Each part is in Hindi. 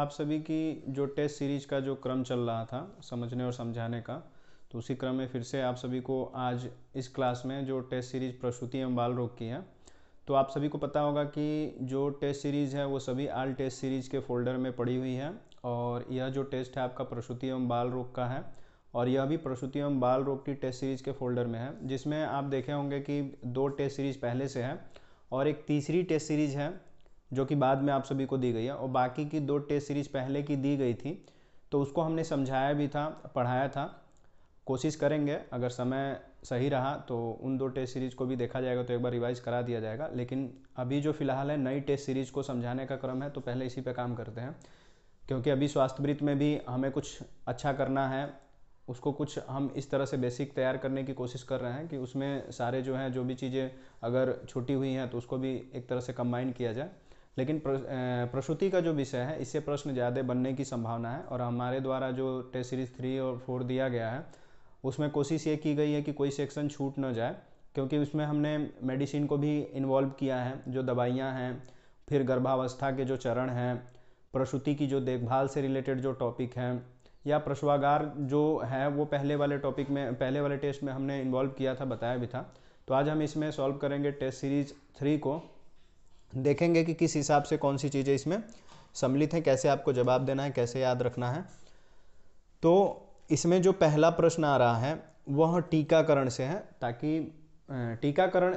आप सभी की जो टेस्ट सीरीज का जो क्रम चल रहा था समझने और समझाने का तो उसी क्रम में फिर से आप सभी को आज इस क्लास में जो टेस्ट सीरीज प्रसूति एवं बाल रोग की है तो आप सभी को पता होगा कि जो टेस्ट सीरीज़ है वो सभी आल टेस्ट सीरीज़ के फोल्डर में पड़ी हुई है और यह जो टेस्ट है आपका प्रसूति एवं बाल रोग का है और यह भी प्रसूति एवं बाल रोग की टेस्ट सीरीज़ के फोल्डर में है जिसमें आप देखे होंगे कि दो टेस्ट सीरीज़ पहले से है और एक तीसरी टेस्ट सीरीज़ है जो कि बाद में आप सभी को दी गई है और बाकी की दो टेस्ट सीरीज पहले की दी गई थी तो उसको हमने समझाया भी था पढ़ाया था कोशिश करेंगे अगर समय सही रहा तो उन दो टेस्ट सीरीज़ को भी देखा जाएगा तो एक बार रिवाइज करा दिया जाएगा लेकिन अभी जो फिलहाल है नई टेस्ट सीरीज़ को समझाने का क्रम है तो पहले इसी पे काम करते हैं क्योंकि अभी स्वास्थ्यवृत्त में भी हमें कुछ अच्छा करना है उसको कुछ हम इस तरह से बेसिक तैयार करने की कोशिश कर रहे हैं कि उसमें सारे जो हैं जो भी चीज़ें अगर छुटी हुई हैं तो उसको भी एक तरह से कम्बाइन किया जाए लेकिन प्रसूति का जो विषय है इससे प्रश्न ज़्यादा बनने की संभावना है और हमारे द्वारा जो टेस्ट सीरीज थ्री और फोर दिया गया है उसमें कोशिश ये की गई है कि कोई सेक्शन छूट ना जाए क्योंकि उसमें हमने मेडिसिन को भी इन्वॉल्व किया है जो दवाइयाँ हैं फिर गर्भावस्था के जो चरण हैं प्रसूति की जो देखभाल से रिलेटेड जो टॉपिक हैं या प्रश्वागार जो है वो पहले वाले टॉपिक में पहले वाले टेस्ट में हमने इन्वॉल्व किया था बताया भी था तो आज हम इसमें सॉल्व करेंगे टेस्ट सीरीज थ्री को देखेंगे कि किस हिसाब से कौन सी चीज़ें इसमें सम्मिलित हैं कैसे आपको जवाब देना है कैसे याद रखना है तो इसमें जो पहला प्रश्न आ रहा है वह टीकाकरण से है ताकि टीकाकरण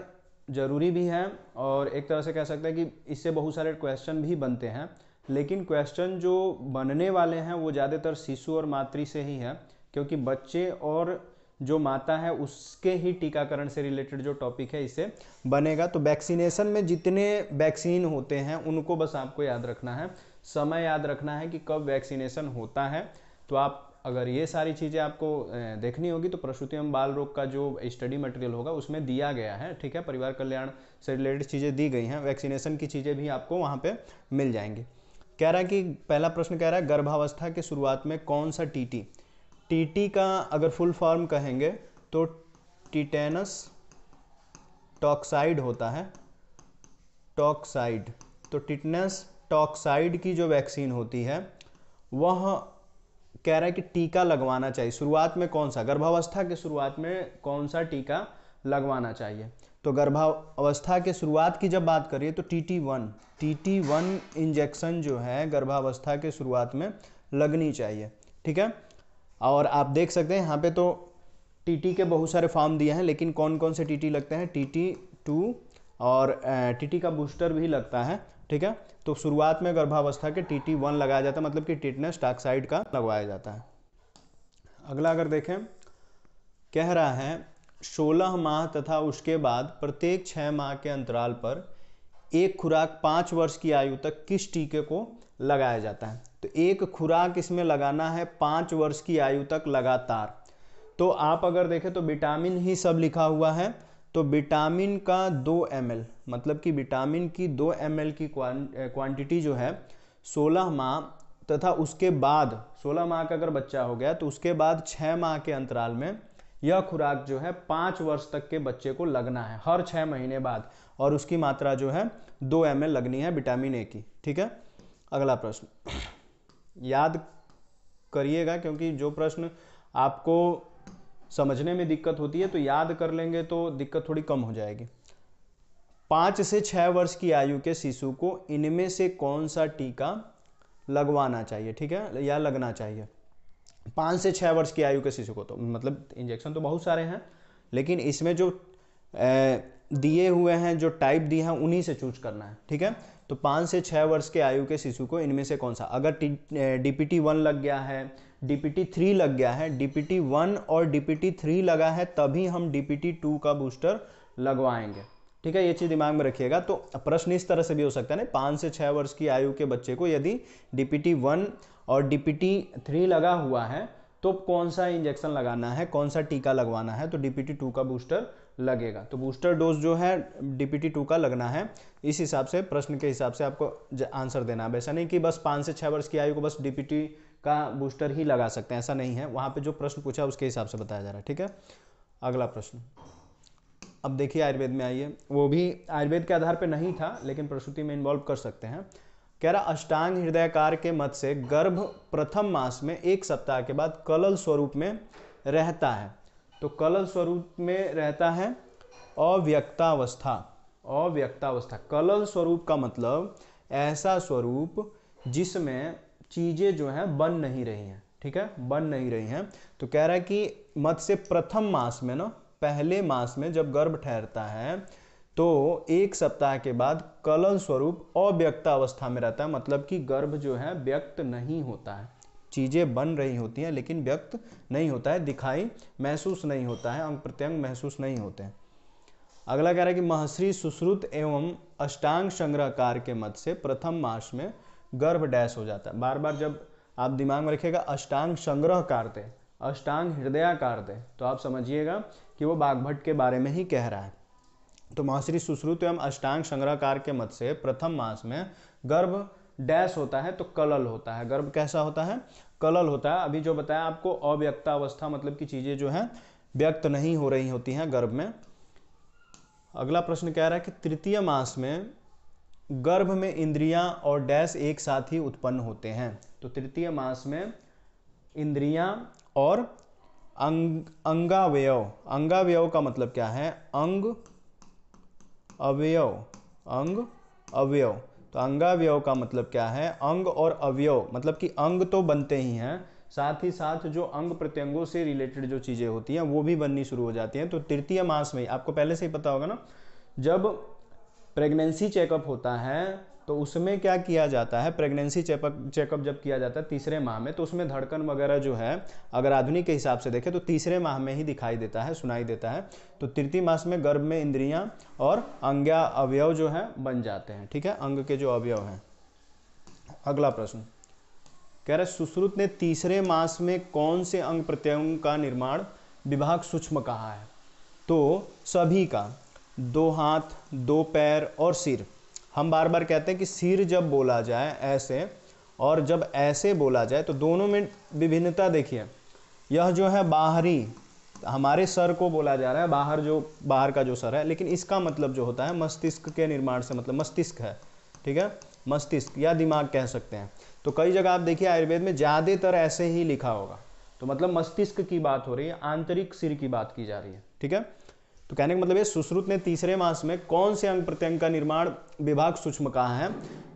ज़रूरी भी है और एक तरह से कह सकते हैं कि इससे बहुत सारे क्वेश्चन भी बनते हैं लेकिन क्वेश्चन जो बनने वाले हैं वो ज़्यादातर शिशु और मातृ से ही है क्योंकि बच्चे और जो माता है उसके ही टीकाकरण से रिलेटेड जो टॉपिक है इसे बनेगा तो वैक्सीनेशन में जितने वैक्सीन होते हैं उनको बस आपको याद रखना है समय याद रखना है कि कब वैक्सीनेशन होता है तो आप अगर ये सारी चीज़ें आपको देखनी होगी तो प्रसूति एवं बाल रोग का जो स्टडी मटेरियल होगा उसमें दिया गया है ठीक है परिवार कल्याण से रिलेटेड चीज़ें दी गई हैं वैक्सीनेशन की चीज़ें भी आपको वहाँ पे मिल जाएंगी कह रहा है कि पहला प्रश्न कह रहा है गर्भावस्था के शुरुआत में कौन सा टीटी टीटी का अगर फुल फॉर्म कहेंगे तो टीटेनस टॉक्साइड होता है टॉक्साइड तो टिटनस टॉक्साइड की जो वैक्सीन होती है वह कह रहा है कि टीका लगवाना चाहिए शुरुआत में कौन सा गर्भावस्था के शुरुआत में कौन सा टीका लगवाना चाहिए तो गर्भावस्था के शुरुआत की जब बात करिए तो T T one T T one injection जो है गर्भावस्था के शुरुआत में लगनी चाहिए ठीक है और आप देख सकते हैं यहाँ पे तो टीटी के बहुत सारे फॉर्म दिए हैं लेकिन कौन कौन से टीटी लगते हैं टीटी टू और टीटी का बूस्टर भी लगता है ठीक है तो शुरुआत में गर्भावस्था के टी टी वन लगाया जाता है मतलब कि टिटनेस टॉक्साइड का लगवाया जाता है अगला अगर देखें कह रहा है 16 माह तथा उसके बाद प्रत्येक 6 माह के अंतराल पर एक खुराक पाँच वर्ष की आयु तक किस टीके को लगाया जाता है तो एक खुराक इसमें लगाना है पाँच वर्ष की आयु तक लगातार तो आप अगर देखें तो विटामिन ही सब लिखा हुआ है तो विटामिन का दो एम मतलब कि विटामिन की दो एम की क्वांटिटी जो है सोलह माह तथा उसके बाद सोलह माह का अगर बच्चा हो गया तो उसके बाद छः माह के अंतराल में यह खुराक जो है पाँच वर्ष तक के बच्चे को लगना है हर छः महीने बाद और उसकी मात्रा जो है दो एम लगनी है विटामिन ए की ठीक है अगला प्रश्न याद करिएगा क्योंकि जो प्रश्न आपको समझने में दिक्कत होती है तो याद कर लेंगे तो दिक्कत थोड़ी कम हो जाएगी पाँच से छः वर्ष की आयु के शिशु को इनमें से कौन सा टीका लगवाना चाहिए ठीक है या लगना चाहिए पाँच से छः वर्ष की आयु के शिशु को तो मतलब इंजेक्शन तो बहुत सारे हैं लेकिन इसमें जो दिए हुए हैं जो टाइप दिए हैं उन्हीं से चूज करना है ठीक है तो पाँच से छः वर्ष के आयु के शिशु को इनमें से कौन सा अगर डी पी वन लग गया है डी पी थ्री लग गया है डी पी टी वन और डी पी टी थ्री लगा है तभी हम डी पी टी टू का बूस्टर लगवाएंगे ठीक है ये चीज़ दिमाग में रखिएगा तो प्रश्न इस तरह से भी हो सकता है ना पाँच से छः वर्ष की आयु के बच्चे को यदि डी पी टी वन और डी पी टी थ्री लगा हुआ है तो कौन सा इंजेक्शन लगाना है कौन सा टीका लगवाना है तो डी पी टी टू का बूस्टर लगेगा तो बूस्टर डोज जो है डीपीटी टू का लगना है इस हिसाब से प्रश्न के हिसाब से आपको आंसर देना है ऐसा नहीं कि बस पाँच से छः वर्ष की आयु को बस डीपीटी का बूस्टर ही लगा सकते हैं ऐसा नहीं है वहाँ पे जो प्रश्न पूछा उसके हिसाब से बताया जा रहा है ठीक है अगला प्रश्न अब देखिए आयुर्वेद में आइए वो भी आयुर्वेद के आधार पर नहीं था लेकिन प्रसूति में इन्वॉल्व कर सकते हैं कह रहा अष्टांग हृदयकार के मत से गर्भ प्रथम मास में एक सप्ताह के बाद कलल स्वरूप में रहता है तो कलल स्वरूप में रहता है अव्यक्तावस्था अव्यक्तावस्था कलल स्वरूप का मतलब ऐसा स्वरूप जिसमें चीज़ें जो हैं बन नहीं रही हैं ठीक है बन नहीं रही हैं तो कह रहा है कि मत से प्रथम मास में ना पहले मास में जब गर्भ ठहरता है तो एक सप्ताह के बाद कलन स्वरूप अव्यक्तावस्था में रहता है मतलब कि गर्भ जो है व्यक्त नहीं होता है चीज़ें बन रही होती हैं लेकिन व्यक्त नहीं होता है दिखाई महसूस नहीं होता है अंग प्रत्यंग महसूस नहीं होते हैं अगला कह रहा है कि महर्षि सुश्रुत एवं अष्टांग संग्रहकार के मत से प्रथम मास में गर्भ डैश हो जाता है बार बार जब आप दिमाग में रखिएगा अष्टांग संग्रहकार थे अष्टांग हृदयाकार थे तो आप समझिएगा कि वो बाघभट्ट के बारे में ही कह रहा है तो महर्षि सुश्रुत एवं अष्टांग संग्रहकार के मत से प्रथम मास में गर्भ डैश होता है तो कलल होता है गर्भ कैसा होता है कलल होता है अभी जो बताया आपको अव्यक्तावस्था अवस्था मतलब की चीज़ें जो है व्यक्त नहीं हो रही होती हैं गर्भ में अगला प्रश्न कह रहा है कि तृतीय मास में गर्भ में इंद्रियां और डैश एक साथ ही उत्पन्न होते हैं तो तृतीय मास में इंद्रियां और अंग अंगावयव अंगावयव का मतलब क्या है अंग अवयव अंग अवयव तो अंगावयव का मतलब क्या है अंग और अवयव मतलब कि अंग तो बनते ही हैं साथ ही साथ जो अंग प्रत्यंगों से रिलेटेड जो चीज़ें होती हैं वो भी बननी शुरू हो जाती हैं तो तृतीय मास में आपको पहले से ही पता होगा ना जब प्रेगनेंसी चेकअप होता है तो उसमें क्या किया जाता है प्रेगनेंसी चेकअप चेकअप जब किया जाता है तीसरे माह में तो उसमें धड़कन वगैरह जो है अगर आधुनिक के हिसाब से देखें तो तीसरे माह में ही दिखाई देता है सुनाई देता है तो तृतीय मास में गर्भ में इंद्रियां और अंग्या अवयव जो है बन जाते हैं ठीक है अंग के जो अवयव हैं अगला प्रश्न कह रहे सुश्रुत ने तीसरे मास में कौन से अंग प्रत्यंग का निर्माण विभाग सूक्ष्म कहा है तो सभी का दो हाथ दो पैर और सिर हम बार बार कहते हैं कि सिर जब बोला जाए ऐसे और जब ऐसे बोला जाए तो दोनों में विभिन्नता देखिए यह जो है बाहरी हमारे सर को बोला जा रहा है बाहर जो बाहर का जो सर है लेकिन इसका मतलब जो होता है मस्तिष्क के निर्माण से मतलब मस्तिष्क है ठीक है मस्तिष्क या दिमाग कह सकते हैं तो कई जगह आप देखिए आयुर्वेद में ज़्यादातर ऐसे ही लिखा होगा तो मतलब मस्तिष्क की बात हो रही है आंतरिक सिर की बात की जा रही है ठीक है तो कहने का मतलब ये सुश्रुत ने तीसरे मास में कौन से अंग प्रत्यंग का निर्माण विभाग सूक्ष्म कहा है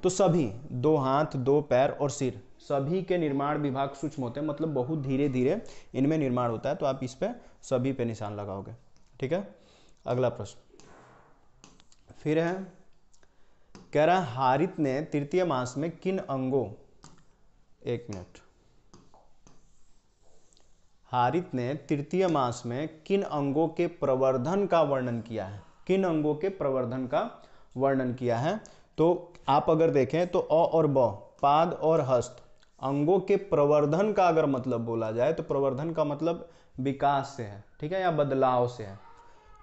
तो सभी दो हाथ दो पैर और सिर सभी के निर्माण विभाग सूक्ष्म होते हैं मतलब बहुत धीरे धीरे इनमें निर्माण होता है तो आप इस पर सभी पे निशान लगाओगे ठीक है अगला प्रश्न फिर है कह रहा हारित ने तृतीय मास में किन अंगों एक मिनट हारित ने तृतीय मास में किन अंगों के प्रवर्धन का वर्णन किया है किन अंगों के प्रवर्धन का वर्णन किया है तो आप अगर देखें तो अ और ब पाद और हस्त अंगों के प्रवर्धन का अगर मतलब बोला जाए तो प्रवर्धन का मतलब विकास से है ठीक है या बदलाव से है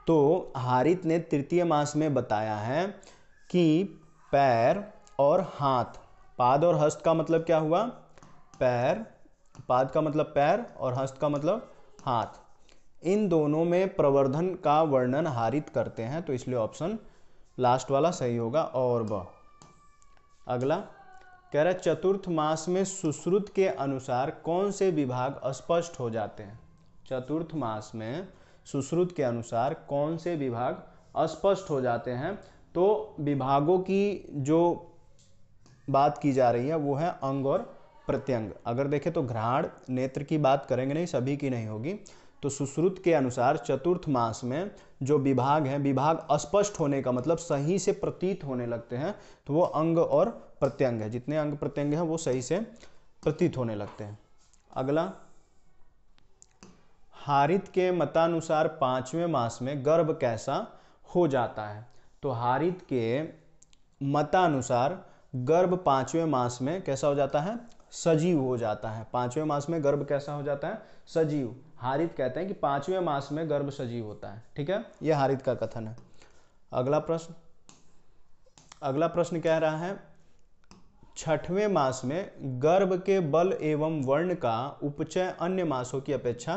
तो हारित ने तृतीय मास में बताया है कि पैर और हाथ पाद और हस्त का मतलब क्या हुआ पैर पाद का मतलब पैर और हस्त का मतलब हाथ इन दोनों में प्रवर्धन का वर्णन हारित करते हैं तो इसलिए ऑप्शन लास्ट वाला सही होगा और ब अगला कह रहा है चतुर्थ मास में सुश्रुत के अनुसार कौन से विभाग स्पष्ट हो जाते हैं चतुर्थ मास में सुश्रुत के अनुसार कौन से विभाग स्पष्ट हो जाते हैं तो विभागों की जो बात की जा रही है वो है अंग और प्रत्यंग अगर देखें तो घ्राण नेत्र की बात करेंगे नहीं सभी की नहीं होगी तो सुश्रुत के अनुसार चतुर्थ मास में जो विभाग है विभाग अस्पष्ट होने का मतलब सही से प्रतीत होने लगते हैं तो वो अंग और प्रत्यंग है जितने अंग प्रत्यंग हैं वो सही से प्रतीत होने लगते हैं अगला हारित के मतानुसार पांचवें मास में गर्भ कैसा हो जाता है तो हारित के मतानुसार गर्भ पांचवें मास में कैसा हो जाता है सजीव हो जाता है पांचवें मास में गर्भ कैसा हो जाता है सजीव हारित कहते हैं कि पांचवें मास में गर्भ सजीव होता है ठीक है यह हारित का कथन है अगला प्रश्न अगला प्रश्न कह रहा है छठवें मास में गर्भ के बल एवं वर्ण का उपचय अन्य मासों की अपेक्षा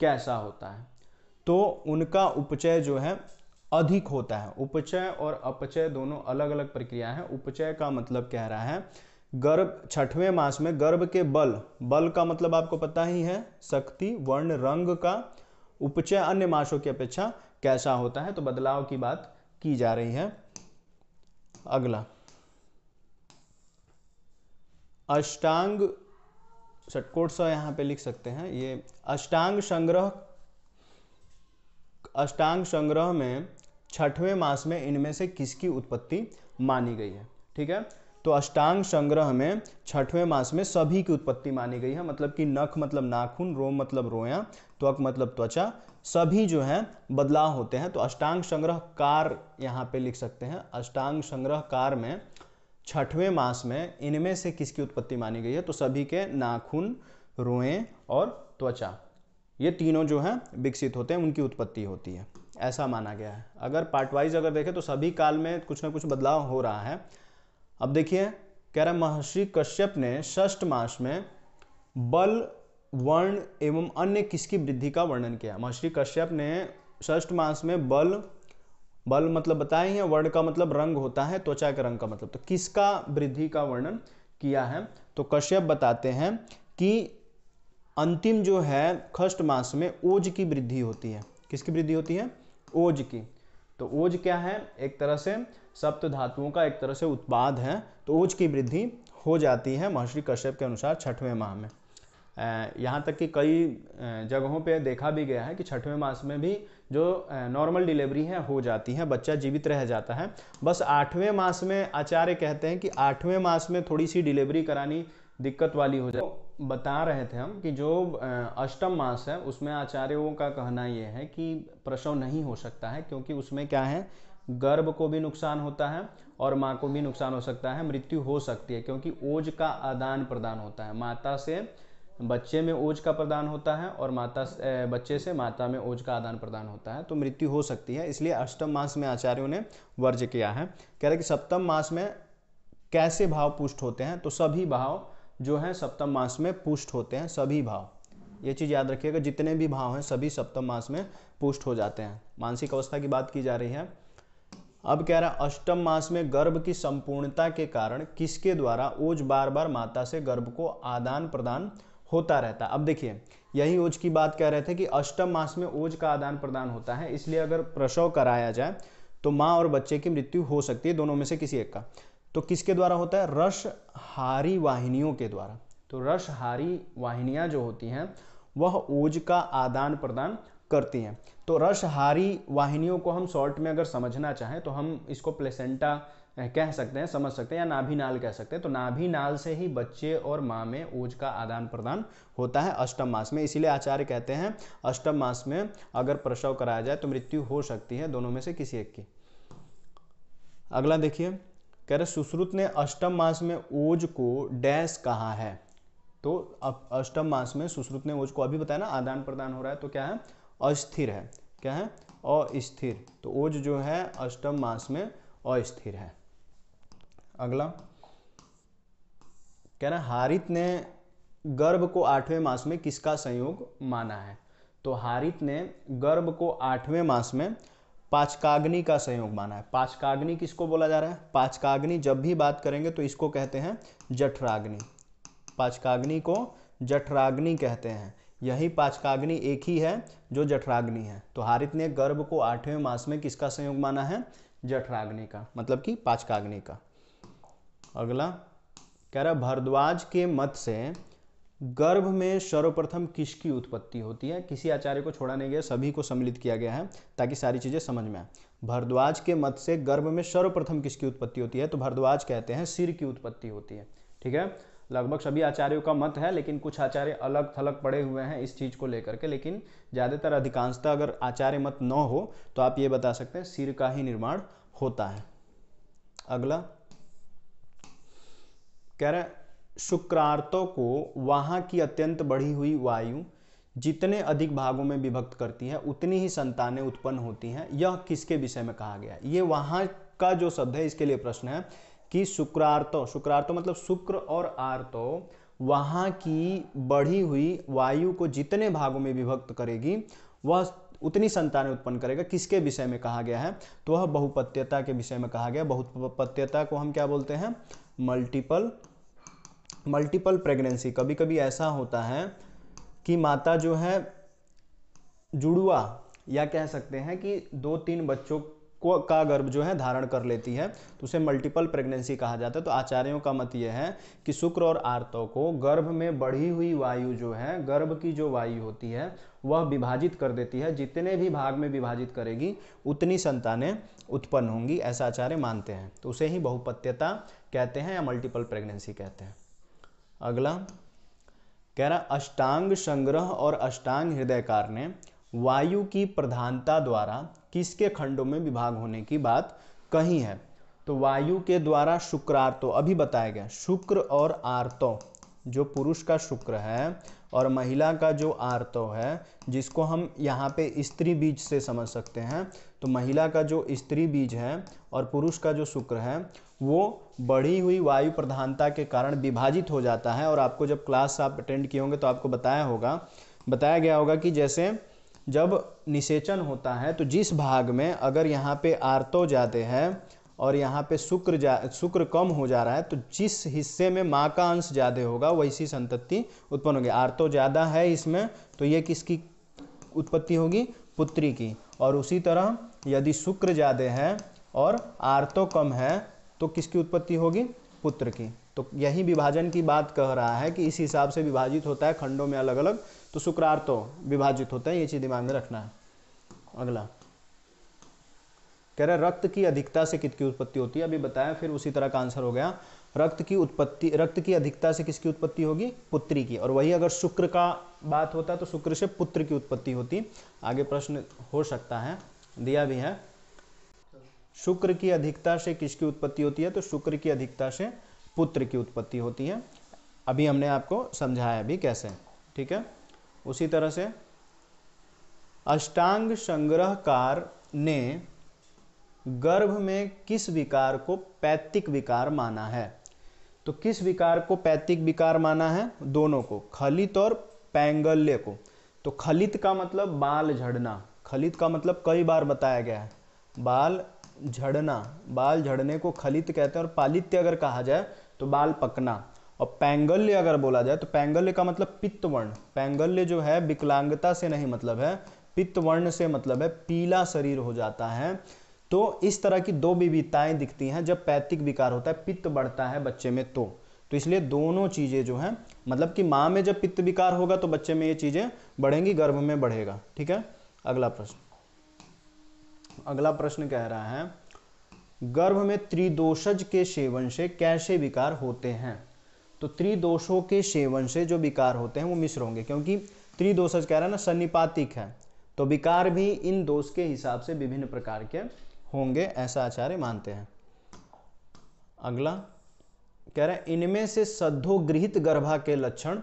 कैसा होता है तो उनका उपचय जो है अधिक होता है उपचय और अपचय दोनों अलग अलग प्रक्रिया है उपचय का मतलब कह रहा है गर्भ छठवें मास में गर्भ के बल बल का मतलब आपको पता ही है शक्ति वर्ण रंग का उपचय अन्य मासों की अपेक्षा कैसा होता है तो बदलाव की बात की जा रही है अगला अष्टांग सटकोट सौ यहां पे लिख सकते हैं ये अष्टांग संग्रह अष्टांग संग्रह में छठवें मास में इनमें से किसकी उत्पत्ति मानी गई है ठीक है तो अष्टांग संग्रह में छठवें मास में सभी की उत्पत्ति मानी गई है मतलब कि नख मतलब नाखून रोम मतलब रोया त्वक मतलब त्वचा सभी जो है बदलाव होते हैं तो अष्टांग संग्रह कार यहाँ पे लिख सकते हैं अष्टांग संग्रह कार में छठवें मास में इनमें से किसकी उत्पत्ति मानी गई है तो सभी के नाखून रोएं और त्वचा ये तीनों जो हैं विकसित होते हैं उनकी उत्पत्ति होती है ऐसा माना गया है अगर पार्टवाइज अगर देखें तो सभी काल में कुछ ना कुछ बदलाव हो रहा है अब देखिए कह रहा महर्षि कश्यप ने षष्ठ मास में बल वर्ण एवं अन्य किसकी वृद्धि का वर्णन किया महर्षि कश्यप ने षष्ठ मास में बल बल मतलब बताए हैं वर्ण का मतलब रंग होता है त्वचा के रंग का मतलब तो किसका वृद्धि का वर्णन किया है तो कश्यप बताते हैं कि अंतिम जो है खष्ट मास में ओज की वृद्धि होती है किसकी वृद्धि होती है ओज की तो ओज क्या है एक तरह से सप्त धातुओं का एक तरह से उत्पाद है तो ओज की वृद्धि हो जाती है महर्षि कश्यप के अनुसार छठवें माह में यहाँ तक कि कई जगहों पे देखा भी गया है कि छठवें मास में भी जो नॉर्मल डिलीवरी है हो जाती है बच्चा जीवित रह जाता है बस आठवें मास में आचार्य कहते हैं कि आठवें मास में थोड़ी सी डिलीवरी करानी दिक्कत वाली हो जाए तो बता रहे थे हम कि जो अष्टम मास है उसमें आचार्यों का कहना यह है कि प्रसव नहीं हो सकता है क्योंकि उसमें क्या है गर्भ को भी नुकसान होता है और माँ को भी नुकसान हो सकता है मृत्यु हो सकती है क्योंकि ओज का आदान प्रदान होता है माता से बच्चे में ओज का प्रदान होता है और माता से, बच्चे से माता में ओज का आदान प्रदान होता है तो मृत्यु हो सकती है इसलिए अष्टम मास में आचार्यों ने वर्ज किया है कह रहे कि सप्तम मास में कैसे भाव पुष्ट होते हैं तो सभी भाव जो है सप्तम मास में पुष्ट होते हैं सभी भाव ये चीज़ याद रखिएगा जितने भी भाव हैं सभी सप्तम मास में पुष्ट हो जाते हैं मानसिक अवस्था की बात की जा रही है अब कह रहा है अष्टम मास में गर्भ की संपूर्णता के कारण किसके द्वारा ओज बार बार माता से गर्भ को आदान प्रदान होता रहता अब देखिए यही ओज की बात कह रहे थे कि अष्टम मास में ओज का आदान प्रदान होता है इसलिए अगर प्रसव कराया जाए तो माँ और बच्चे की मृत्यु हो सकती है दोनों में से किसी एक का तो किसके द्वारा होता है हारी वाहिनियों के द्वारा तो हारी वाहिनियां जो होती हैं वह ओज का आदान प्रदान करती हैं तो रसहारी वाहिनियों को हम शॉर्ट में अगर समझना चाहें तो हम इसको प्लेसेंटा कह सकते हैं समझ सकते हैं या नाभि नाल कह सकते हैं तो नाभि नाल से ही बच्चे और माँ में ओज का आदान प्रदान होता है अष्टम मास में इसीलिए आचार्य कहते हैं अष्टम मास में अगर प्रसव कराया जाए तो मृत्यु हो सकती है दोनों में से किसी एक की अगला देखिए कह रहे सुश्रुत ने अष्टम मास में ओज को डैश कहा है तो अब अष्टम मास में सुश्रुत ने ओज को अभी बताया ना आदान प्रदान हो रहा है तो क्या है अस्थिर है क्या है अस्थिर तो ओज जो है अष्टम मास में अस्थिर है अगला कह रहे हारित ने गर्भ को आठवें मास में किसका संयोग माना है तो हारित ने गर्भ को आठवें मास में पाचकाग्नि का संयोग माना है पाचकाग्नि किसको बोला जा रहा है पाचकाग्नि जब भी बात करेंगे तो इसको कहते हैं जठराग्नि पाचकाग्नि को जठराग्नि कहते हैं यही पाचकाग्नि एक ही है जो जठराग्नि है तो हारित ने गर्भ को आठवें मास में किसका संयोग माना है जठराग्नि का मतलब कि पाचकाग्नि का अगला कह रहा भरद्वाज के मत से गर्भ में सर्वप्रथम किसकी उत्पत्ति होती है किसी आचार्य को छोड़ा नहीं गया सभी को सम्मिलित किया गया है ताकि सारी चीज़ें समझ में आए भरद्वाज के मत से गर्भ में सर्वप्रथम किसकी उत्पत्ति होती है तो भरद्वाज कहते हैं सिर की उत्पत्ति होती है ठीक है लगभग सभी आचार्यों का मत है लेकिन कुछ आचार्य अलग थलग पड़े हुए हैं इस चीज़ को लेकर के लेकिन ज़्यादातर अधिकांशतः अगर आचार्य मत न हो तो आप ये बता सकते हैं सिर का ही निर्माण होता है अगला कह रहे हैं शुक्रार्तों को वहाँ की अत्यंत बढ़ी हुई वायु जितने अधिक भागों में विभक्त करती है उतनी ही संतानें उत्पन्न होती हैं यह किसके विषय में कहा गया है ये वहाँ का जो शब्द है इसके लिए प्रश्न है कि शुक्रार्तो शुक्रार्तो मतलब शुक्र और आर्तो वहाँ की बढ़ी हुई वायु को जितने भागों में विभक्त करेगी वह उतनी संतानें उत्पन्न करेगा किसके विषय में कहा गया है तो वह बहुपत्यता के विषय में कहा गया बहुपत्यता को हम क्या बोलते हैं मल्टीपल मल्टीपल प्रेगनेंसी कभी कभी ऐसा होता है कि माता जो है जुड़वा या कह सकते हैं कि दो तीन बच्चों को का गर्भ जो है धारण कर लेती है तो उसे मल्टीपल प्रेगनेंसी कहा जाता है तो आचार्यों का मत यह है कि शुक्र और आर्तों को गर्भ में बढ़ी हुई वायु जो है गर्भ की जो वायु होती है वह विभाजित कर देती है जितने भी भाग में विभाजित करेगी उतनी संतानें उत्पन्न होंगी ऐसा आचार्य मानते हैं तो उसे ही बहुपत्यता कहते हैं या मल्टीपल प्रेगनेंसी कहते हैं अगला कह रहा अष्टांग संग्रह और अष्टांग हृदयकार ने वायु की प्रधानता द्वारा किसके खंडों में विभाग होने की बात कही है तो वायु के द्वारा शुक्रार्तो अभी बताया गया शुक्र और आर्तो जो पुरुष का शुक्र है और महिला का जो आर्तव है जिसको हम यहाँ पे स्त्री बीज से समझ सकते हैं तो महिला का जो स्त्री बीज है और पुरुष का जो शुक्र है वो बढ़ी हुई वायु प्रधानता के कारण विभाजित हो जाता है और आपको जब क्लास आप अटेंड किए होंगे तो आपको बताया होगा बताया गया होगा कि जैसे जब निषेचन होता है तो जिस भाग में अगर यहाँ पे आर्तव जाते हैं और यहाँ पे शुक्र जा शुक्र कम हो जा रहा है तो जिस हिस्से में माँ का अंश ज़्यादा होगा वैसी संतति उत्पन्न होगी आर तो ज़्यादा है इसमें तो ये किसकी उत्पत्ति होगी पुत्री की और उसी तरह यदि शुक्र ज़्यादा है और आर तो कम है तो किसकी उत्पत्ति होगी पुत्र की तो यही विभाजन की बात कह रहा है कि इस हिसाब से विभाजित होता है खंडों में अलग अलग तो शुक्रार्थो तो विभाजित होता है ये चीज़ दिमाग में रखना है अगला कह रहे रक्त की अधिकता से किसकी उत्पत्ति होती है अभी बताया फिर उसी तरह का आंसर हो गया रक्त की उत्पत्ति रक्त की अधिकता से किसकी उत्पत्ति होगी पुत्री की और वही अगर शुक्र का बात होता तो शुक्र से पुत्र की उत्पत्ति होती आगे प्रश्न हो सकता है दिया भी है शुक्र की अधिकता से किसकी उत्पत्ति होती है तो शुक्र की अधिकता से पुत्र की उत्पत्ति होती है अभी हमने आपको समझाया भी कैसे ठीक है उसी तरह से अष्टांग संग्रहकार ने गर्भ में किस विकार को पैतिक विकार माना है तो किस विकार को पैतिक विकार माना है दोनों को खलित और पैंगल्य को तो खलित का मतलब बाल झड़ना खलित का मतलब कई बार बताया गया है बाल झड़ना बाल झड़ने को खलित कहते हैं और पालित्य अगर कहा जाए तो बाल पकना और पैंगल्य अगर बोला जाए तो पैंगल्य का मतलब पित्तवर्ण पैंगल्य जो है विकलांगता से नहीं मतलब है पित्तवर्ण से मतलब है पीला शरीर हो जाता है तो इस तरह की दो विविधताएं दिखती हैं जब पैतिक विकार होता है पित्त बढ़ता है बच्चे में तो तो इसलिए दोनों चीज़ें जो हैं मतलब कि माँ में जब पित्त विकार होगा तो बच्चे में ये चीज़ें बढ़ेंगी गर्भ में बढ़ेगा ठीक है अगला प्रश्न अगला प्रश्न कह रहा है गर्भ में त्रिदोषज के सेवन से कैसे विकार होते हैं तो त्रिदोषों के सेवन से जो विकार होते हैं वो मिश्र होंगे क्योंकि त्रिदोषज कह रहा है ना सन्निपातिक है तो विकार भी इन दोष के हिसाब से विभिन्न प्रकार के होंगे ऐसा आचार्य मानते हैं अगला कह रहे हैं इनमें से सद्धोगृहित गर्भा के लक्षण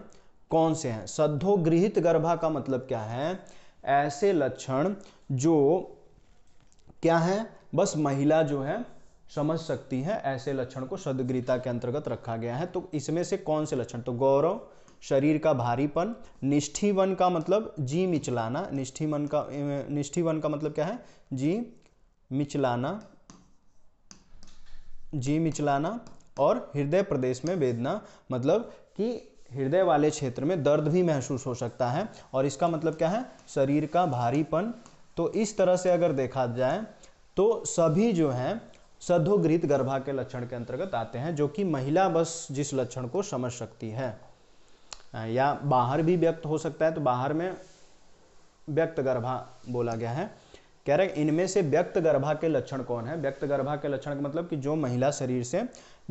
कौन से हैं सद्धोगृहित गर्भा का मतलब क्या है ऐसे लक्षण जो क्या है बस महिला जो है समझ सकती है ऐसे लक्षण को सदग्रीता के अंतर्गत रखा गया है तो इसमें से कौन से लक्षण तो गौरव शरीर का भारीपन निष्ठीवन का मतलब जी मिचलाना निष्ठीवन का निष्ठीवन का मतलब क्या है जी मिचलाना जी मिचलाना और हृदय प्रदेश में वेदना मतलब कि हृदय वाले क्षेत्र में दर्द भी महसूस हो सकता है और इसका मतलब क्या है शरीर का भारीपन तो इस तरह से अगर देखा जाए तो सभी जो हैं सधोगृहित गर्भा के लक्षण के अंतर्गत आते हैं जो कि महिला बस जिस लक्षण को समझ सकती है या बाहर भी व्यक्त हो सकता है तो बाहर में व्यक्त गर्भा बोला गया है कह रहे हैं इनमें से व्यक्त गर्भा के लक्षण कौन है व्यक्त गर्भा के लक्षण का मतलब कि जो महिला शरीर से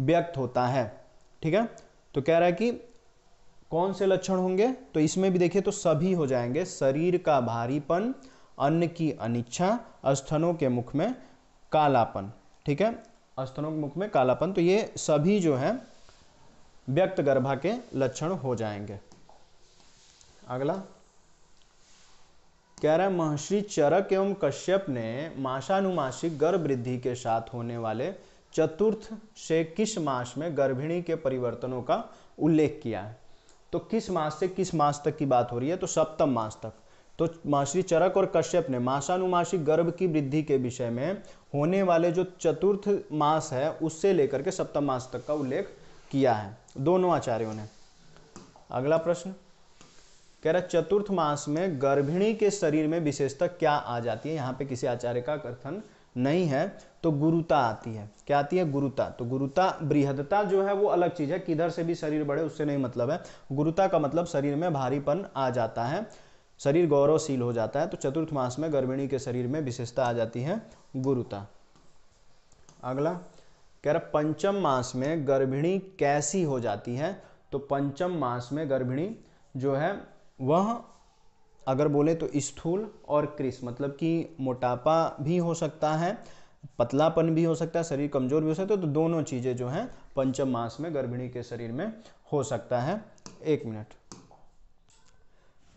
व्यक्त होता है ठीक है तो कह रहा है कि कौन से लक्षण होंगे तो इसमें भी देखिए तो सभी हो जाएंगे शरीर का भारीपन अन्न की अनिच्छा अस्थनों के मुख में कालापन ठीक है अस्थनों के मुख में कालापन तो ये सभी जो है व्यक्त गर्भा के लक्षण हो जाएंगे अगला कह रहे हैं महर्षि चरक एवं कश्यप ने मासानुमासिक गर्भ वृद्धि के साथ होने वाले चतुर्थ से किस मास में गर्भिणी के परिवर्तनों का उल्लेख किया है तो किस मास से किस मास तक की बात हो रही है तो सप्तम मास तक तो महर्षि चरक और कश्यप ने मासानुमासिक गर्भ की वृद्धि के विषय में होने वाले जो चतुर्थ मास है उससे लेकर के सप्तम मास तक का उल्लेख किया है दोनों आचार्यों ने अगला प्रश्न कह रहा चतुर्थ मास में गर्भिणी के शरीर में विशेषता क्या आ जाती है यहाँ पे किसी आचार्य का कथन नहीं है तो गुरुता आती है क्या आती है गुरुता तो गुरुता बृहदता जो है वो अलग चीज है किधर से भी शरीर बढ़े उससे नहीं मतलब है गुरुता का मतलब शरीर में भारीपन आ जाता है शरीर गौरवशील हो जाता है तो चतुर्थ मास में गर्भिणी के शरीर में विशेषता आ जाती है गुरुता अगला कह रहा पंचम मास में गर्भिणी कैसी हो जाती है तो पंचम मास में गर्भिणी जो है वह अगर बोले तो स्थूल और क्रिस मतलब कि मोटापा भी हो सकता है पतलापन भी हो सकता है शरीर कमज़ोर भी हो सकता है तो दोनों चीज़ें जो हैं पंचम मास में गर्भिणी के शरीर में हो सकता है एक मिनट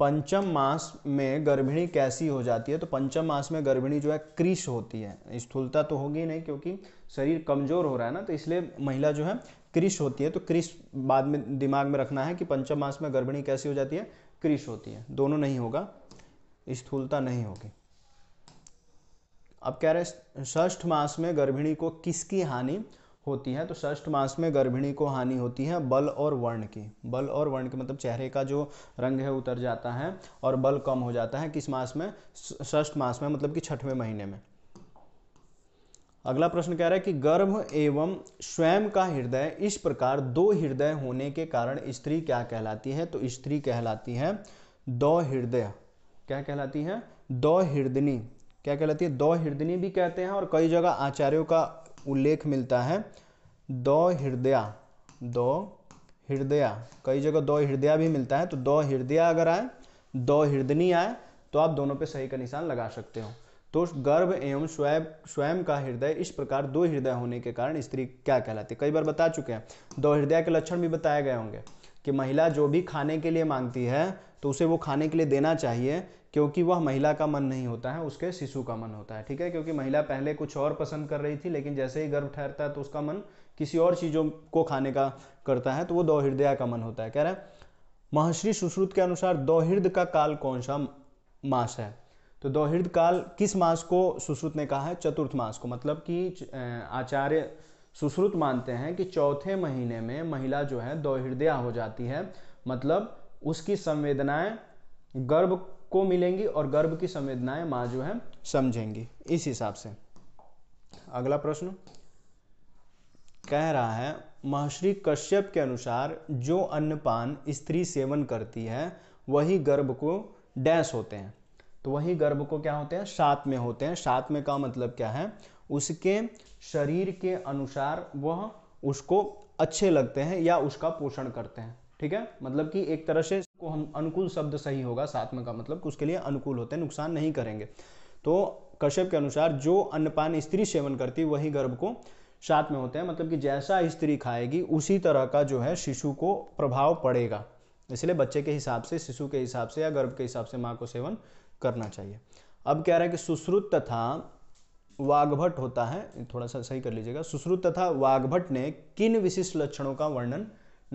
पंचम मास में गर्भिणी कैसी हो जाती है तो पंचम मास में गर्भिणी जो है क्रिश होती है स्थूलता तो होगी नहीं क्योंकि शरीर कमजोर हो रहा है ना तो इसलिए महिला जो है क्रिश होती है तो क्रिश बाद में दिमाग में रखना है कि पंचम मास में गर्भिणी कैसी हो जाती है क्रिश होती है दोनों नहीं होगा स्थूलता नहीं होगी अब कह रहे ष्ठ मास में गर्भिणी को किसकी हानि होती है तो ष्ठ मास में गर्भिणी को हानि होती है बल और वर्ण की बल और वर्ण के मतलब चेहरे का जो रंग है उतर जाता है और बल कम हो जाता है किस मास में षष्ठ मास में मतलब कि छठवें महीने में अगला प्रश्न कह रहा है कि गर्भ एवं स्वयं का हृदय इस प्रकार दो हृदय होने के कारण स्त्री क्या कहलाती है तो स्त्री कहलाती है दो हृदय क्या कहलाती है दो हृदनी क्या कहलाती है दो हृदनी भी कहते हैं और कई जगह आचार्यों का उल्लेख मिलता है दो हृदया दो हृदया कई जगह दो हृदया भी मिलता है तो दो हृदया अगर आए दो हृदनी आए तो आप दोनों पे सही का निशान लगा सकते हो तो गर्भ एवं स्वयं स्वयं का हृदय इस प्रकार दो हृदय होने के कारण स्त्री क्या कहलाती कई बार बता चुके हैं दो हृदय के लक्षण भी बताए गए होंगे कि महिला जो भी खाने के लिए मांगती है तो उसे वो खाने के लिए देना चाहिए क्योंकि वह महिला का मन नहीं होता है उसके शिशु का मन होता है ठीक है क्योंकि महिला पहले कुछ और पसंद कर रही थी लेकिन जैसे ही गर्भ ठहरता है तो उसका मन किसी और चीज़ों को खाने का करता है तो वो दो हृदय का मन होता है कह रहे हैं महर्षि सुश्रुत के अनुसार दोहिर्द का काल कौन सा मास है तो दोहृद काल किस मास को सुश्रुत ने कहा है चतुर्थ मास को मतलब कि आचार्य सुश्रुत मानते हैं कि चौथे महीने में महिला जो है दोहृदया हो जाती है मतलब उसकी संवेदनाएं गर्भ को मिलेंगी और गर्भ की संवेदनाएं माँ जो है समझेंगी इस हिसाब से अगला प्रश्न कह रहा है महर्षि कश्यप के अनुसार जो अन्नपान स्त्री सेवन करती है वही गर्भ को डैश होते हैं तो वही गर्भ को क्या होते हैं सात में होते हैं सात में का मतलब क्या है उसके शरीर के अनुसार वह उसको अच्छे लगते हैं या उसका पोषण करते हैं ठीक है मतलब कि एक तरह से को हम अनुकूल शब्द सही होगा साथ में का मतलब उसके लिए अनुकूल होते हैं नुकसान नहीं करेंगे तो कश्यप के अनुसार जो अन्नपान स्त्री सेवन करती वही गर्भ को सात में होते हैं मतलब कि जैसा स्त्री खाएगी उसी तरह का जो है शिशु को प्रभाव पड़ेगा इसलिए बच्चे के हिसाब से शिशु के हिसाब से या गर्भ के हिसाब से माँ को सेवन करना चाहिए अब कह रहा है कि सुश्रुत तथा वाघभट होता है थोड़ा सा सही कर लीजिएगा सुश्रुत तथा वाघभट ने किन विशिष्ट लक्षणों का वर्णन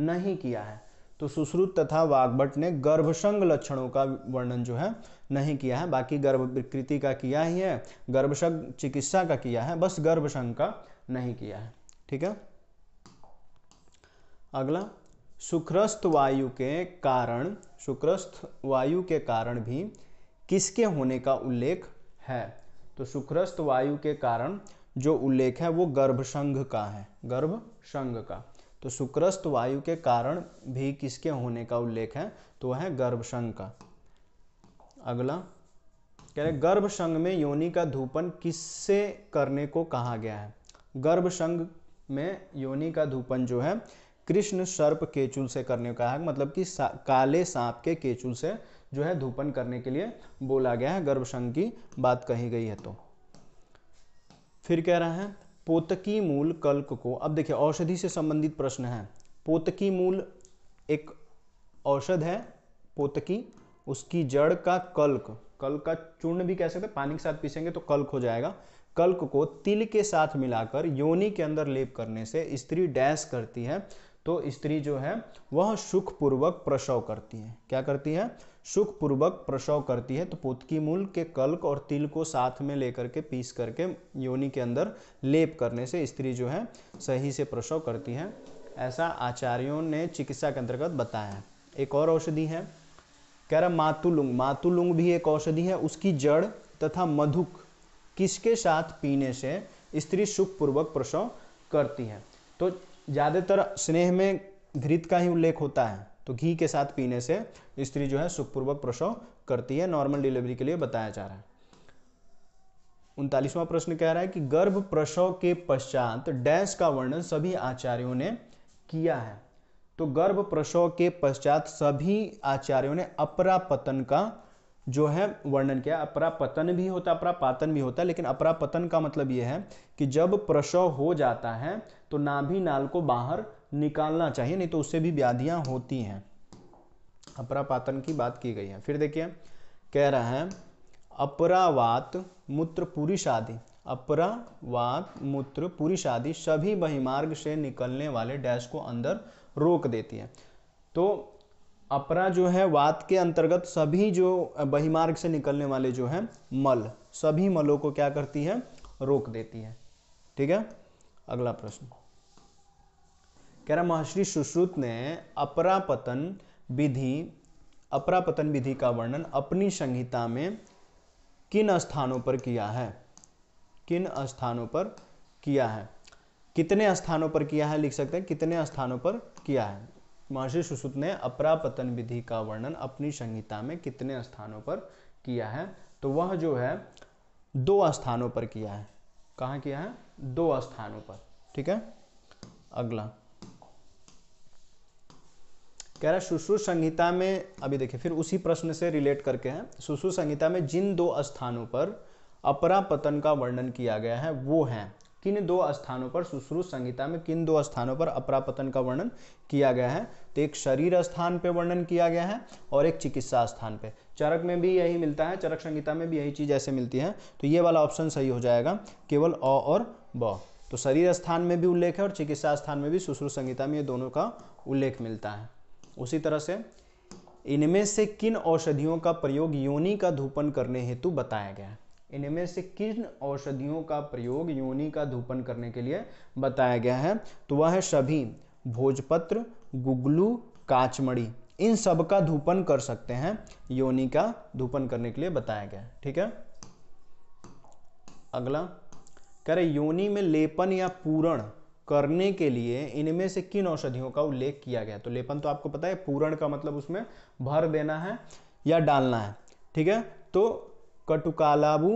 नहीं किया है तो सुश्रुत तथा वाघभट ने गर्भसंग लक्षणों का वर्णन जो है नहीं किया है बाकी गर्भ विकृति का किया ही है गर्भसंग चिकित्सा का किया है बस गर्भसंग का नहीं किया है ठीक है अगला सुक्रस्त वायु के कारण सुक्रस्त वायु के कारण भी किसके होने का उल्लेख है तो शुक्रस्त वायु के कारण जो उल्लेख है वो गर्भसंघ का है गर्भसंघ का तो शुक्रस्त वायु के कारण भी किसके होने का उल्लेख है तो है गर्भसंघ का अगला कह रहे गर्भसंघ में योनि का धूपन किससे करने को कहा गया है गर्भसंघ में योनि का धूपन जो है कृष्ण सर्प केचुल से करने को कहा है मतलब कि सा, काले सांप के केचुल से जो है धूपन करने के लिए बोला गया है गर्भसंघ की बात कही गई है तो फिर कह रहा है पोतकी मूल कल्क को अब देखिए औषधि से संबंधित प्रश्न है पोतकी मूल एक औषध है पोतकी उसकी जड़ का कल्क कल्क का चूर्ण भी कह सकते पानी के साथ पीसेंगे तो कल्क हो जाएगा कल्क को तिल के साथ मिलाकर योनि के अंदर लेप करने से स्त्री डैश करती है तो स्त्री जो है वह सुखपूर्वक प्रसव करती है क्या करती है सुखपूर्वक प्रसव करती है तो पोतकी मूल के कल्क और तिल को साथ में लेकर के पीस करके योनि के अंदर लेप करने से स्त्री जो है सही से प्रसव करती है ऐसा आचार्यों ने चिकित्सा के अंतर्गत बताया है एक और औषधि है कह रहा मातुलुंग मातुलुंग भी एक औषधि है उसकी जड़ तथा मधुक किसके साथ पीने से स्त्री सुखपूर्वक प्रसव करती है तो ज़्यादातर स्नेह में घृत का ही उल्लेख होता है तो घी के साथ पीने से स्त्री जो है सुखपूर्वक प्रसव करती है नॉर्मल डिलीवरी के लिए बताया जा रहा है उनतालीसवां प्रश्न कह रहा है कि गर्भ प्रसव के पश्चात डैश का वर्णन सभी आचार्यों ने किया है तो गर्भ प्रसव के पश्चात सभी आचार्यों ने अपरा पतन का जो है वर्णन किया अपरापतन भी होता है अपरापातन भी होता है लेकिन अपरापतन का मतलब ये है कि जब प्रसव हो जाता है तो नाभि नाल को बाहर निकालना चाहिए नहीं तो उससे भी व्याधियाँ होती हैं अपरापातन की बात की गई है फिर देखिए कह रहा है अपरावात मूत्र पूरी शादी अपरावात मूत्र पूरी शादी सभी बहिमार्ग से निकलने वाले डैश को अंदर रोक देती है तो अपना जो है वात के अंतर्गत सभी जो बहिमार्ग से निकलने वाले जो हैं मल सभी मलों को क्या करती है रोक देती है ठीक है अगला प्रश्न कह रहा महर्षि सुश्रुत ने अपरापतन विधि अपरापतन विधि का वर्णन अपनी संहिता में किन स्थानों पर किया है किन स्थानों पर किया है कितने स्थानों पर किया है लिख सकते हैं कितने स्थानों पर किया है महर्षि सुसुत ने अपरापतन विधि का वर्णन अपनी संहिता में कितने स्थानों पर किया है तो वह जो है दो स्थानों पर किया है कहाँ किया है दो स्थानों पर ठीक है अगला कह रहा सुश्रुत संहिता में अभी देखिए फिर उसी प्रश्न से रिलेट करके है सुश्रुत संहिता में जिन दो स्थानों पर अपरापतन का वर्णन किया गया है वो हैं किन दो स्थानों पर सुश्रुत संहिता में किन दो स्थानों पर अपरापतन का वर्णन किया गया है तो एक शरीर स्थान पर वर्णन किया गया है और एक चिकित्सा स्थान पर चरक में भी यही मिलता है चरक संहिता में भी यही चीज़ ऐसे मिलती है तो ये वाला ऑप्शन सही हो जाएगा केवल अ और ब तो शरीर स्थान में भी उल्लेख है और चिकित्सा स्थान में भी सुश्रुत संहिता में ये दोनों का उल्लेख मिलता है उसी तरह से इनमें से किन औषधियों का प्रयोग योनि का धूपन करने हेतु बताया गया है इनमें से किन औषधियों का प्रयोग योनि का धूपन करने के लिए बताया गया है तो वह है सभी भोजपत्र गुगलू काचमड़ी इन सब का धूपन कर सकते हैं योनि का धूपन करने के लिए बताया गया ठीक है अगला कह रहे योनि में लेपन या पूरण करने के लिए इनमें से किन औषधियों का उल्लेख किया गया तो लेपन तो आपको पता है पूरण का मतलब उसमें भर देना है या डालना है ठीक है तो कटुकालाबू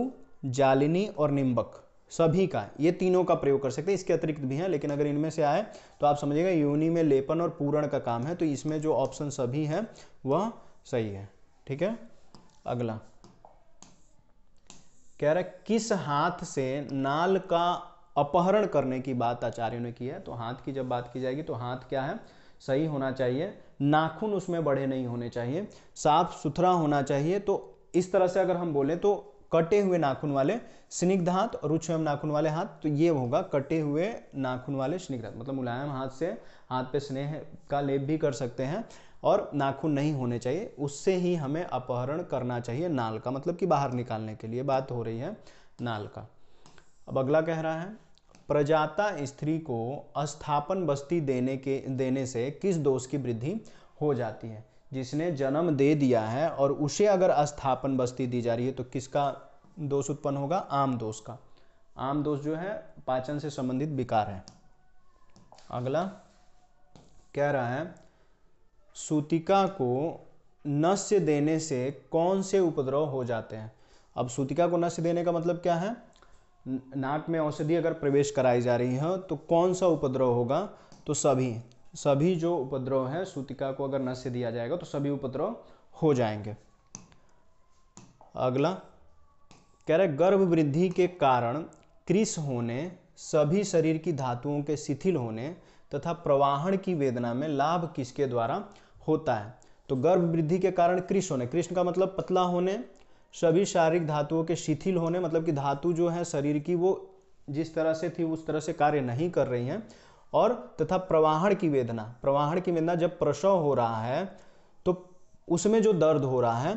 जालिनी और निम्बक सभी का ये तीनों का प्रयोग कर सकते हैं इसके अतिरिक्त भी हैं लेकिन अगर इनमें से आए तो आप समझिएगा योनि में लेपन और पूरण का काम है तो इसमें जो ऑप्शन सभी हैं वह सही है ठीक है अगला कह रहा है किस हाथ से नाल का अपहरण करने की बात आचार्यों ने की है तो हाथ की जब बात की जाएगी तो हाथ क्या है सही होना चाहिए नाखून उसमें बड़े नहीं होने चाहिए साफ सुथरा होना चाहिए तो इस तरह से अगर हम बोलें तो कटे हुए नाखून वाले स्निग्ध हाथ और उच्च एवं नाखून वाले हाथ तो ये होगा कटे हुए नाखून वाले स्निग्ध हाथ मतलब मुलायम हाथ से हाथ पे स्नेह का लेप भी कर सकते हैं और नाखून नहीं होने चाहिए उससे ही हमें अपहरण करना चाहिए नाल का मतलब कि बाहर निकालने के लिए बात हो रही है नाल का अब अगला कह रहा है प्रजाता स्त्री को अस्थापन बस्ती देने के देने से किस दोष की वृद्धि हो जाती है जिसने जन्म दे दिया है और उसे अगर अस्थापन बस्ती दी जा रही है तो किसका दोष उत्पन्न होगा आम दोष का आम दोष जो है पाचन से संबंधित विकार है अगला कह रहा है सूतिका को नस्य देने से कौन से उपद्रव हो जाते हैं अब सूतिका को नस्य देने का मतलब क्या है नाक में औषधि अगर प्रवेश कराई जा रही है तो कौन सा उपद्रव होगा तो सभी सभी जो उपद्रव हैं सूतिका को अगर नश्य दिया जाएगा तो सभी उपद्रव हो जाएंगे अगला कह रहे गर्भ वृद्धि के कारण क्रिस होने सभी शरीर की धातुओं के शिथिल होने तथा प्रवाहण की वेदना में लाभ किसके द्वारा होता है तो गर्भ वृद्धि के कारण क्रिस होने कृष्ण का मतलब पतला होने सभी शारीरिक धातुओं के शिथिल होने मतलब कि धातु जो है शरीर की वो जिस तरह से थी उस तरह से कार्य नहीं कर रही हैं और तथा प्रवाहण की वेदना प्रवाहण की वेदना जब प्रसव हो रहा है तो उसमें जो दर्द हो रहा है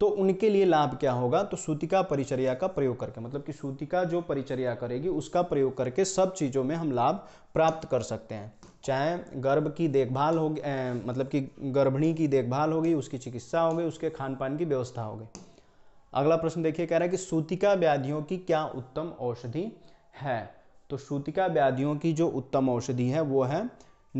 तो उनके लिए लाभ क्या होगा तो सूतिका परिचर्या का प्रयोग करके मतलब कि सूतिका जो परिचर्या करेगी उसका प्रयोग करके सब चीज़ों में हम लाभ प्राप्त कर सकते हैं चाहे गर्भ की देखभाल होगी मतलब कि गर्भिणी की देखभाल होगी उसकी चिकित्सा होगी उसके खान पान की व्यवस्था होगी अगला प्रश्न देखिए कह रहा है कि सूतिका व्याधियों की क्या उत्तम औषधि है तो सूतिका व्याधियों की जो उत्तम औषधि है वो है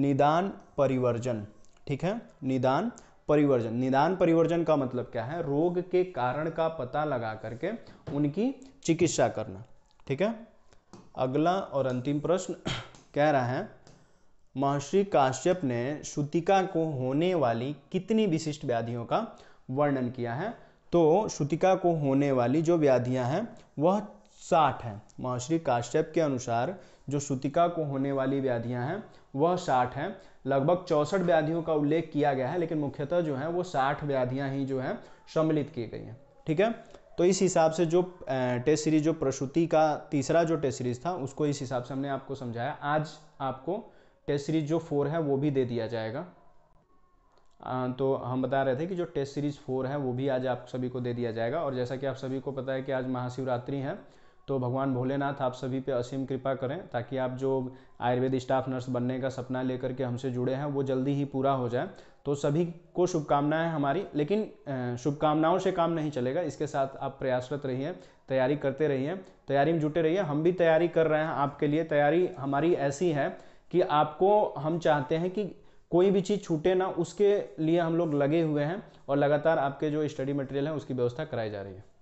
निदान परिवर्जन ठीक है निदान परिवर्जन निदान परिवर्जन का मतलब क्या है रोग के कारण का पता लगा करके उनकी चिकित्सा करना ठीक है अगला और अंतिम प्रश्न कह रहा है महर्षि काश्यप ने श्रुतिका को होने वाली कितनी विशिष्ट व्याधियों का वर्णन किया है तो श्रुतिका को होने वाली जो व्याधियां हैं वह साठ है महर्षि काश्यप के अनुसार जो श्रुतिका को होने वाली व्याधियां हैं वह साठ हैं लगभग चौसठ व्याधियों का उल्लेख किया गया है लेकिन मुख्यतः जो है वो साठ व्याधियां ही जो है सम्मिलित की गई हैं ठीक है तो इस हिसाब से जो टेस्ट सीरीज जो प्रसूति का तीसरा जो टेस्ट सीरीज था उसको इस हिसाब से हमने आपको समझाया आज आपको टेस्ट सीरीज जो फोर है वो भी दे दिया जाएगा तो हम बता रहे थे कि जो टेस्ट सीरीज़ फोर है वो भी आज आप सभी को दे दिया जाएगा और जैसा कि आप सभी को पता है कि आज महाशिवरात्रि है तो भगवान भोलेनाथ आप सभी पे असीम कृपा करें ताकि आप जो आयुर्वेद स्टाफ नर्स बनने का सपना लेकर के हमसे जुड़े हैं वो जल्दी ही पूरा हो जाए तो सभी को शुभकामनाएं हमारी लेकिन शुभकामनाओं से काम नहीं चलेगा इसके साथ आप प्रयासरत रहिए तैयारी करते रहिए तैयारी में जुटे रहिए हम भी तैयारी कर रहे हैं आपके लिए तैयारी हमारी ऐसी है कि आपको हम चाहते हैं कि कोई भी चीज़ छूटे ना उसके लिए हम लोग लगे हुए हैं और लगातार आपके जो स्टडी मटेरियल है उसकी व्यवस्था कराई जा रही है